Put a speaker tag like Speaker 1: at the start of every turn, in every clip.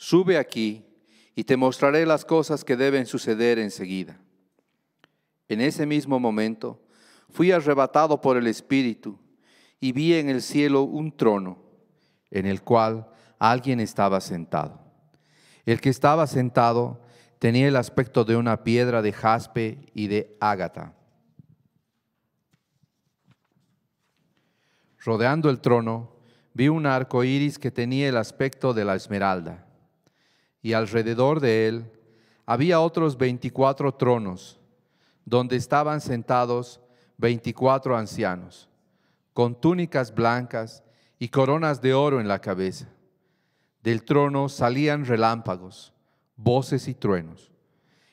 Speaker 1: sube aquí y te mostraré las cosas que deben suceder enseguida. En ese mismo momento fui arrebatado por el Espíritu y vi en el cielo un trono en el cual alguien estaba sentado. El que estaba sentado tenía el aspecto de una piedra de jaspe y de ágata. Rodeando el trono, vi un arco iris que tenía el aspecto de la esmeralda y alrededor de él había otros veinticuatro tronos, donde estaban sentados veinticuatro ancianos, con túnicas blancas y coronas de oro en la cabeza. Del trono salían relámpagos, voces y truenos,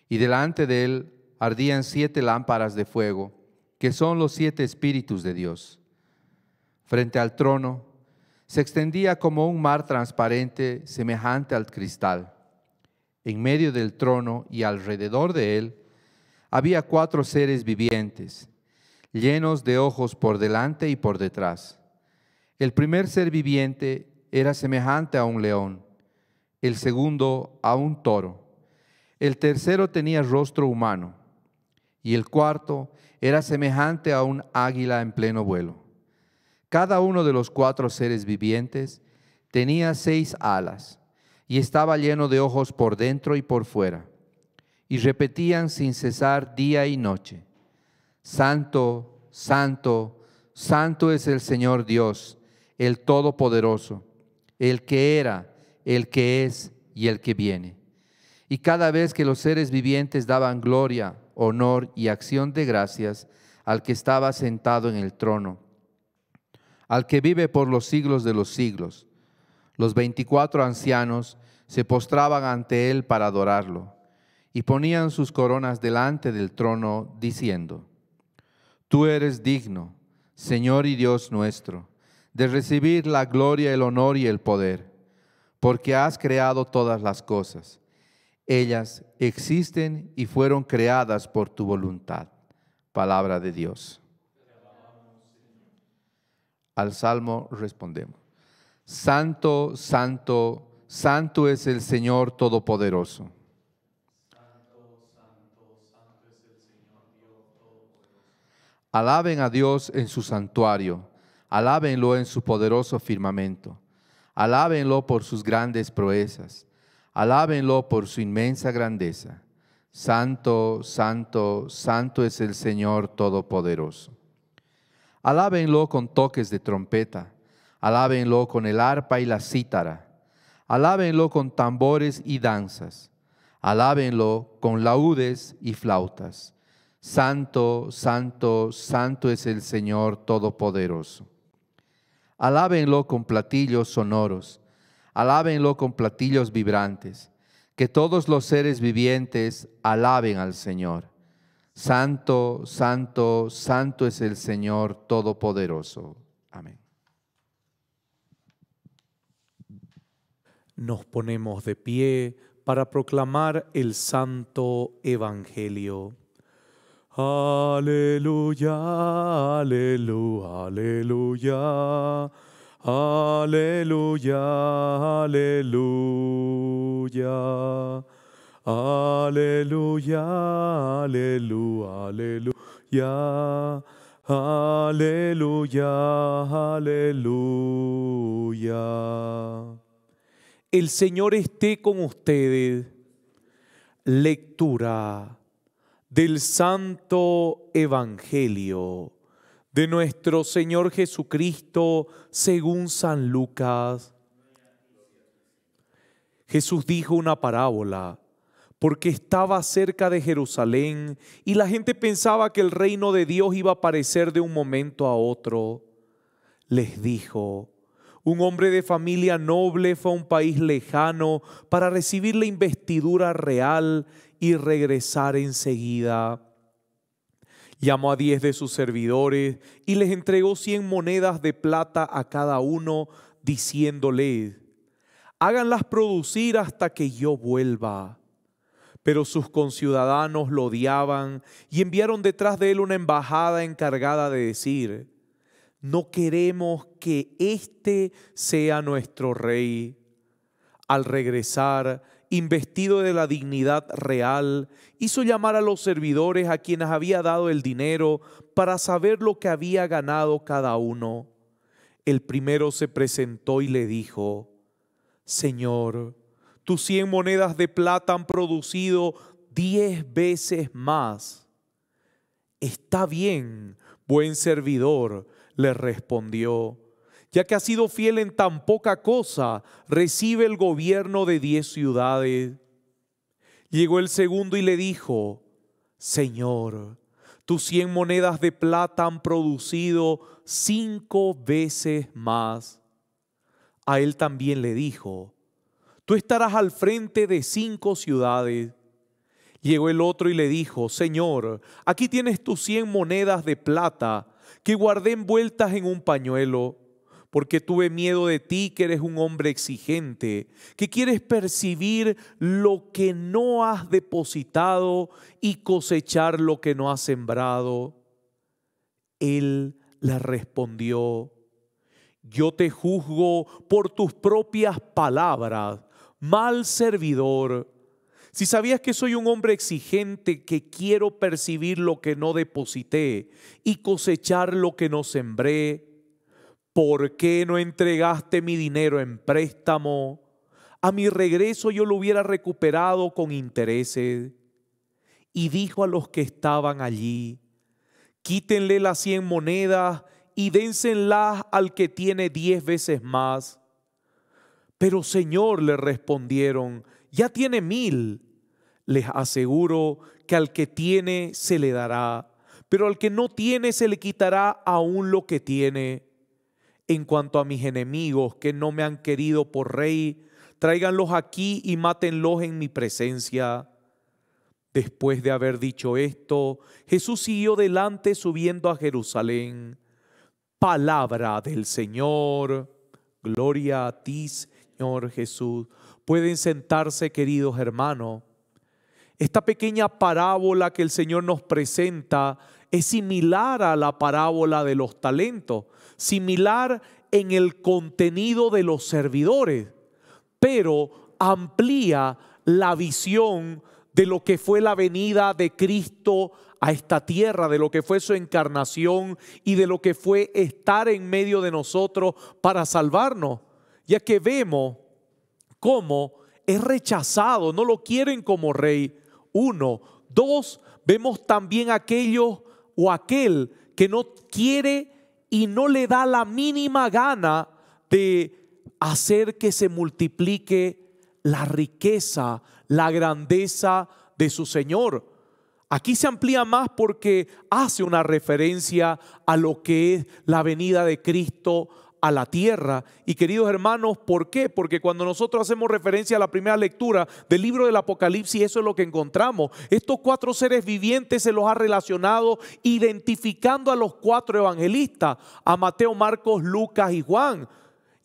Speaker 1: y delante de él ardían siete lámparas de fuego, que son los siete espíritus de Dios. Frente al trono se extendía como un mar transparente semejante al cristal en medio del trono y alrededor de él, había cuatro seres vivientes, llenos de ojos por delante y por detrás. El primer ser viviente era semejante a un león, el segundo a un toro, el tercero tenía rostro humano y el cuarto era semejante a un águila en pleno vuelo. Cada uno de los cuatro seres vivientes tenía seis alas y estaba lleno de ojos por dentro y por fuera. Y repetían sin cesar día y noche, Santo, Santo, Santo es el Señor Dios, el Todopoderoso, el que era, el que es y el que viene. Y cada vez que los seres vivientes daban gloria, honor y acción de gracias al que estaba sentado en el trono, al que vive por los siglos de los siglos, los veinticuatro ancianos se postraban ante él para adorarlo y ponían sus coronas delante del trono diciendo, Tú eres digno, Señor y Dios nuestro, de recibir la gloria, el honor y el poder, porque has creado todas las cosas. Ellas existen y fueron creadas por tu voluntad. Palabra de Dios. Al salmo respondemos. Santo, santo, santo es el Señor Todopoderoso. Alaben a Dios en su santuario, alábenlo en su poderoso firmamento, alábenlo por sus grandes proezas, alábenlo por su inmensa grandeza. Santo, santo, santo es el Señor Todopoderoso. Alábenlo con toques de trompeta Alábenlo con el arpa y la cítara. Alábenlo con tambores y danzas. Alábenlo con laúdes y flautas. Santo, santo, santo es el Señor Todopoderoso. Alábenlo con platillos sonoros. Alábenlo con platillos vibrantes. Que todos los seres vivientes alaben al Señor. Santo, santo, santo es el Señor Todopoderoso. Amén. nos
Speaker 2: ponemos de pie para proclamar el santo Evangelio. Aleluya, aleluya, aleluya, aleluya, aleluya, aleluya, aleluya, aleluya. Aleluya, aleluya. El Señor esté con ustedes. Lectura del Santo Evangelio de nuestro Señor Jesucristo según San Lucas. Jesús dijo una parábola porque estaba cerca de Jerusalén y la gente pensaba que el reino de Dios iba a aparecer de un momento a otro. Les dijo, un hombre de familia noble fue a un país lejano para recibir la investidura real y regresar enseguida. Llamó a diez de sus servidores y les entregó cien monedas de plata a cada uno, diciéndoles, háganlas producir hasta que yo vuelva. Pero sus conciudadanos lo odiaban y enviaron detrás de él una embajada encargada de decir, no queremos que este sea nuestro rey. Al regresar, investido de la dignidad real, hizo llamar a los servidores a quienes había dado el dinero para saber lo que había ganado cada uno. El primero se presentó y le dijo, Señor, tus cien monedas de plata han producido diez veces más. Está bien, buen servidor, le respondió, ya que has sido fiel en tan poca cosa, recibe el gobierno de diez ciudades. Llegó el segundo y le dijo, Señor, tus cien monedas de plata han producido cinco veces más. A él también le dijo, tú estarás al frente de cinco ciudades. Llegó el otro y le dijo, Señor, aquí tienes tus cien monedas de plata que guardé envueltas en un pañuelo, porque tuve miedo de ti, que eres un hombre exigente, que quieres percibir lo que no has depositado y cosechar lo que no has sembrado. Él le respondió, yo te juzgo por tus propias palabras, mal servidor si sabías que soy un hombre exigente, que quiero percibir lo que no deposité y cosechar lo que no sembré, ¿por qué no entregaste mi dinero en préstamo? A mi regreso yo lo hubiera recuperado con intereses. Y dijo a los que estaban allí, quítenle las cien monedas y dénsenlas al que tiene diez veces más. Pero Señor, le respondieron, ya tiene mil. Les aseguro que al que tiene se le dará, pero al que no tiene se le quitará aún lo que tiene. En cuanto a mis enemigos que no me han querido por rey, tráiganlos aquí y mátenlos en mi presencia. Después de haber dicho esto, Jesús siguió delante subiendo a Jerusalén. Palabra del Señor. Gloria a ti, Señor Jesús. Pueden sentarse, queridos hermanos. Esta pequeña parábola que el Señor nos presenta es similar a la parábola de los talentos, similar en el contenido de los servidores, pero amplía la visión de lo que fue la venida de Cristo a esta tierra, de lo que fue su encarnación y de lo que fue estar en medio de nosotros para salvarnos, ya que vemos cómo es rechazado, no lo quieren como rey, uno. Dos, vemos también aquello o aquel que no quiere y no le da la mínima gana de hacer que se multiplique la riqueza, la grandeza de su Señor. Aquí se amplía más porque hace una referencia a lo que es la venida de Cristo, la tierra. Y queridos hermanos, ¿por qué? Porque cuando nosotros hacemos referencia a la primera lectura del libro del Apocalipsis, eso es lo que encontramos. Estos cuatro seres vivientes se los ha relacionado identificando a los cuatro evangelistas, a Mateo, Marcos, Lucas y Juan.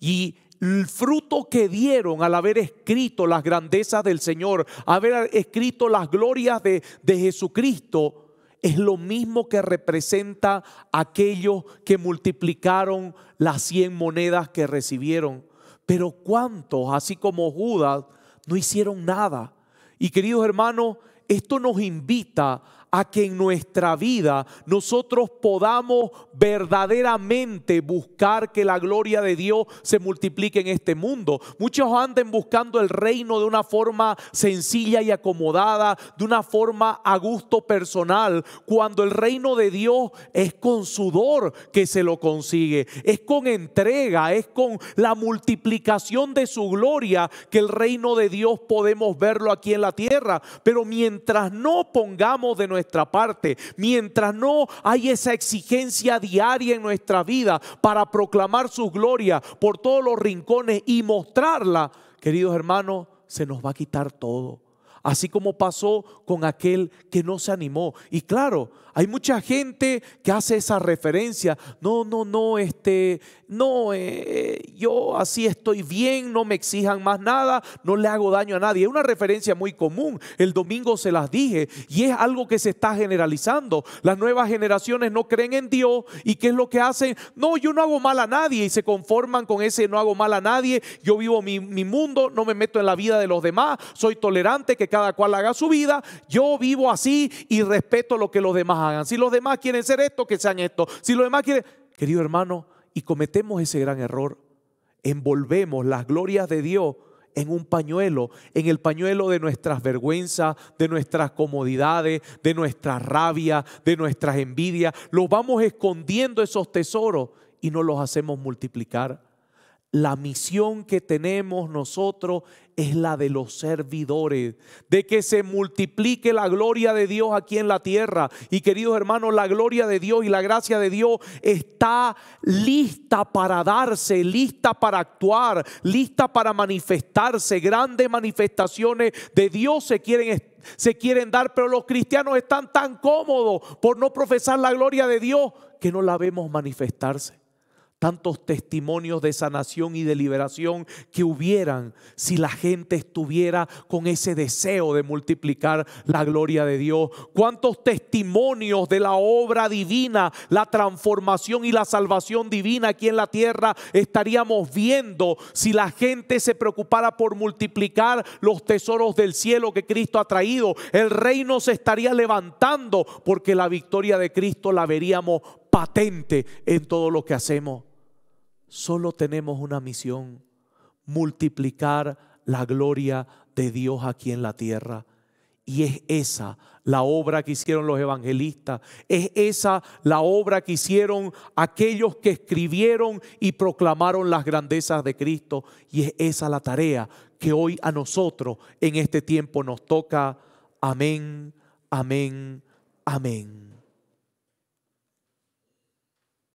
Speaker 2: Y el fruto que dieron al haber escrito las grandezas del Señor, haber escrito las glorias de, de Jesucristo, es lo mismo que representa aquellos que multiplicaron las 100 monedas que recibieron. Pero cuántos, así como Judas, no hicieron nada. Y queridos hermanos, esto nos invita a a que en nuestra vida nosotros podamos verdaderamente buscar que la gloria de Dios se multiplique en este mundo. Muchos anden buscando el reino de una forma sencilla y acomodada, de una forma a gusto personal, cuando el reino de Dios es con sudor que se lo consigue, es con entrega, es con la multiplicación de su gloria que el reino de Dios podemos verlo aquí en la tierra. Pero mientras no pongamos de nuestra nuestra parte, mientras no hay esa exigencia diaria en nuestra vida para proclamar su gloria por todos los rincones y mostrarla, queridos hermanos, se nos va a quitar todo así como pasó con aquel que no se animó. Y claro, hay mucha gente que hace esa referencia, no, no, no, este, no, eh, yo así estoy bien, no me exijan más nada, no le hago daño a nadie. Es una referencia muy común, el domingo se las dije, y es algo que se está generalizando. Las nuevas generaciones no creen en Dios y qué es lo que hacen, no, yo no hago mal a nadie y se conforman con ese no hago mal a nadie, yo vivo mi, mi mundo, no me meto en la vida de los demás, soy tolerante, que cada cual haga su vida, yo vivo así y respeto lo que los demás hagan. Si los demás quieren ser esto, que sean esto. Si los demás quieren, querido hermano, y cometemos ese gran error, envolvemos las glorias de Dios en un pañuelo, en el pañuelo de nuestras vergüenzas, de nuestras comodidades, de nuestra rabia, de nuestras envidias. Los vamos escondiendo esos tesoros y no los hacemos multiplicar la misión que tenemos nosotros es la de los servidores, de que se multiplique la gloria de Dios aquí en la tierra. Y queridos hermanos, la gloria de Dios y la gracia de Dios está lista para darse, lista para actuar, lista para manifestarse. Grandes manifestaciones de Dios se quieren se quieren dar, pero los cristianos están tan cómodos por no profesar la gloria de Dios que no la vemos manifestarse tantos testimonios de sanación y de liberación que hubieran si la gente estuviera con ese deseo de multiplicar la gloria de Dios. Cuántos testimonios de la obra divina, la transformación y la salvación divina aquí en la tierra estaríamos viendo si la gente se preocupara por multiplicar los tesoros del cielo que Cristo ha traído. El reino se estaría levantando porque la victoria de Cristo la veríamos patente en todo lo que hacemos solo tenemos una misión, multiplicar la gloria de Dios aquí en la tierra. Y es esa la obra que hicieron los evangelistas, es esa la obra que hicieron aquellos que escribieron y proclamaron las grandezas de Cristo. Y es esa la tarea que hoy a nosotros en este tiempo nos toca. Amén, amén, amén.